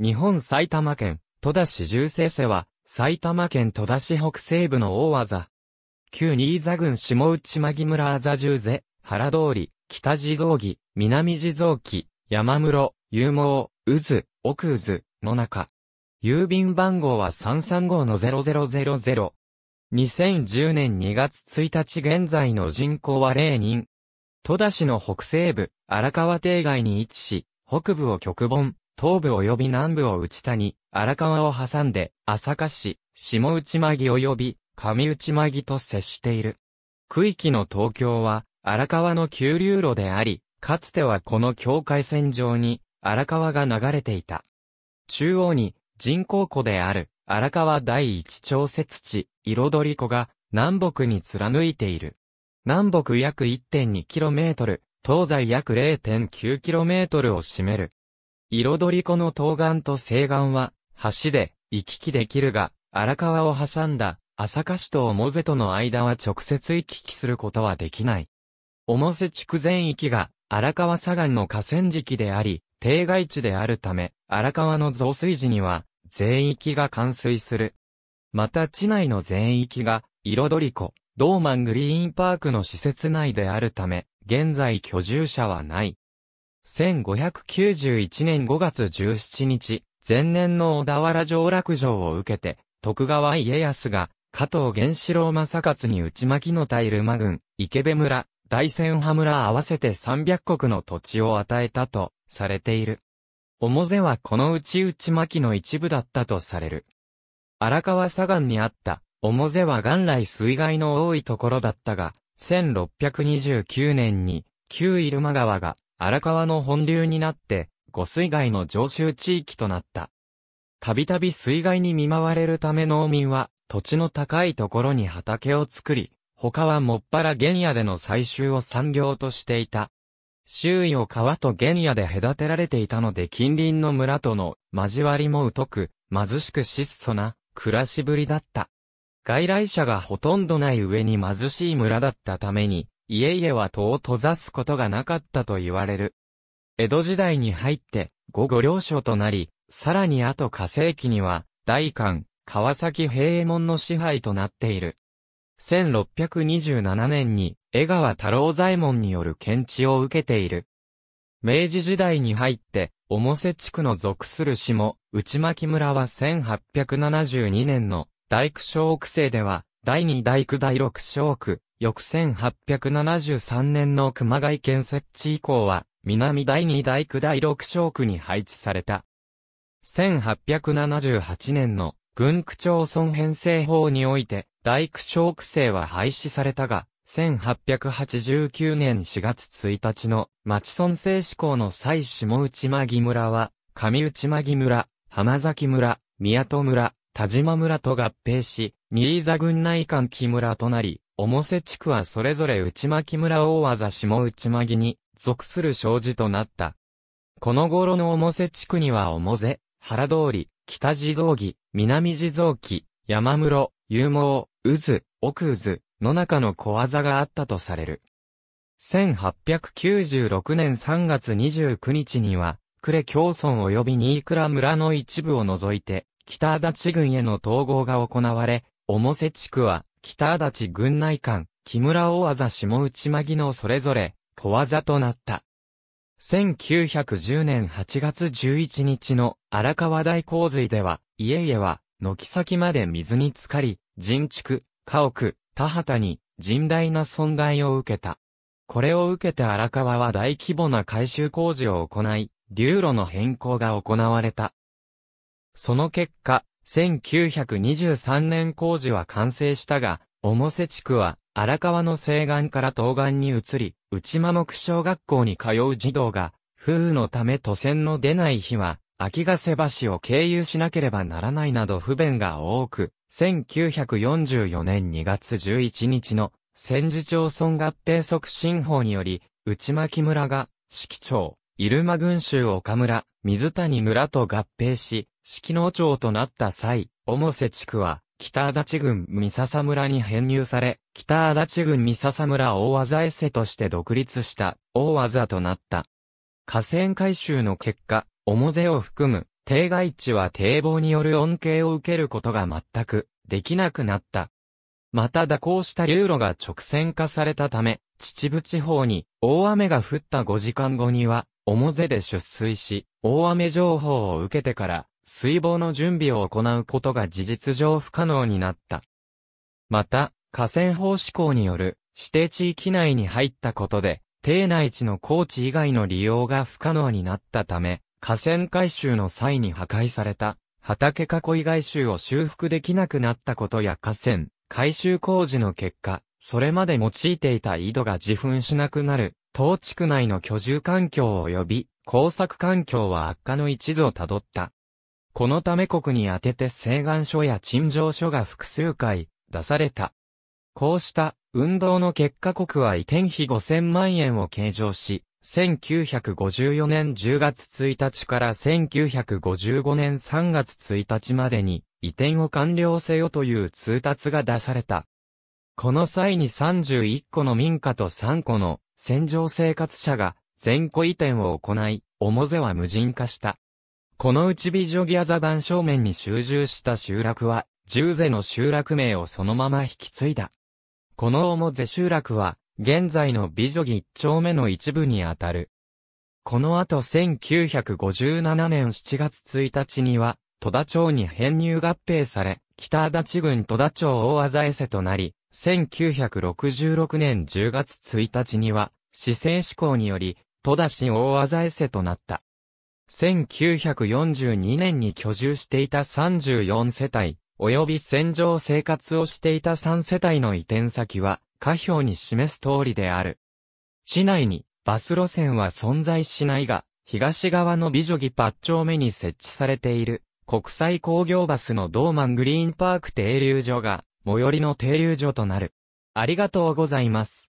日本埼玉県、戸田市重生瀬は、埼玉県戸田市北西部の大技。旧新座郡下内牧村あざ十瀬、原通り、北地蔵木、南地蔵木、山室、有毛、渦、奥渦、の中。郵便番号は335の0000。2010年2月1日現在の人口は0人。戸田市の北西部、荒川邸外に位置し、北部を極盆、東部及び南部を内谷、荒川を挟んで、朝霞市、下内間木及び上内間木と接している。区域の東京は、荒川の急流路であり、かつてはこの境界線上に、荒川が流れていた。中央に、人工湖である、荒川第一調節地、彩り湖が、南北に貫いている。南北約 1.2km、東西約 0.9km を占める。彩り子の東岸と西岸は、橋で行き来できるが、荒川を挟んだ、朝霞市と表瀬との間は直接行き来することはできない。表瀬地区全域が、荒川左岸の河川敷であり、低外地であるため、荒川の増水時には、全域が冠水する。また地内の全域が、彩り湖、ドーマングリーンパークの施設内であるため、現在居住者はない。1591年5月17日、前年の小田原上落城を受けて、徳川家康が、加藤源四郎正勝に内巻の大ルマ軍、池部村、大仙羽村合わせて300国の土地を与えたと、されている。表瀬はこのうち内巻の一部だったとされる。荒川砂岩にあった、表瀬は元来水害の多いところだったが、1629年に、旧入間川が荒川の本流になって、五水害の常習地域となった。たびたび水害に見舞われるため農民は、土地の高いところに畑を作り、他はもっぱら原野での採集を産業としていた。周囲を川と原野で隔てられていたので近隣の村との交わりも疎く、貧しく質素な暮らしぶりだった。外来者がほとんどない上に貧しい村だったために、家々は戸を閉ざすことがなかったと言われる。江戸時代に入って、五五両所となり、さらにあと火星期には、大官、川崎平右衛門の支配となっている。1627年に、江川太郎左衛門による検知を受けている。明治時代に入って、表瀬地区の属する下、内巻村は1872年の大工小区制では、第二大区第六小区、翌1873年の熊谷建設地以降は、南第二大区第六小区に配置された。1878年の軍区町村編成法において、大区小区制は廃止されたが、1889年4月1日の町村制施行の際下内間木村は、上内間木村、浜崎村、宮戸村、田島村と合併し、新座郡内間木村となり、表瀬地区はそれぞれ内巻村大技下内巻に属する障子となった。この頃の表瀬地区には表瀬、原通り、北地蔵儀、南地蔵儀、山室、有毛、渦、奥渦の中の小技があったとされる。1896年3月29日には、呉京村及び新倉村の一部を除いて、北足立郡への統合が行われ、表瀬地区は、北足立軍内官、木村大技下内紛のそれぞれ、小技となった。1910年8月11日の荒川大洪水では、家々は、軒先まで水に浸かり、人畜、家屋、田畑に、甚大な損害を受けた。これを受けて荒川は大規模な改修工事を行い、流路の変更が行われた。その結果、1923年工事は完成したが、表瀬地区は荒川の西岸から東岸に移り、内間木小学校に通う児童が、風雨のため都線の出ない日は、秋ヶ瀬橋を経由しなければならないなど不便が多く、1944年2月11日の戦時町村合併促進法により、内巻村が、四季町、入間群州岡村、水谷村と合併し、四季農町となった際、表瀬地区は、北足立郡三笹村に編入され、北足立郡三笹村大技エセとして独立した大技となった。河川改修の結果、表を含む低外地は堤防による恩恵を受けることが全くできなくなった。また蛇行した流路が直線化されたため、秩父地方に大雨が降った5時間後には、表で出水し、大雨情報を受けてから、水防の準備を行うことが事実上不可能になった。また、河川法施行による指定地域内に入ったことで、定内地の高地以外の利用が不可能になったため、河川改修の際に破壊された畑囲い外周を修復できなくなったことや河川改修工事の結果、それまで用いていた井戸が自噴しなくなる、当地区内の居住環境及び工作環境は悪化の一途をたどった。このため国に宛てて請願書や陳情書が複数回出された。こうした運動の結果国は移転費5000万円を計上し、1954年10月1日から1955年3月1日までに移転を完了せよという通達が出された。この際に31個の民家と3個の戦場生活者が全戸移転を行い、表は無人化した。このうちビジョギア番正面に集中した集落は、ジューゼの集落名をそのまま引き継いだ。このオモゼ集落は、現在のビジョギ一丁目の一部にあたる。この後1957年7月1日には、戸田町に編入合併され、北足立郡戸田町大麻江瀬となり、1966年10月1日には、市政施行により、戸田市大麻江瀬となった。1942年に居住していた34世帯、及び戦場生活をしていた3世帯の移転先は、下表に示す通りである。市内にバス路線は存在しないが、東側の美女木八丁目に設置されている国際工業バスのドーマングリーンパーク停留所が最寄りの停留所となる。ありがとうございます。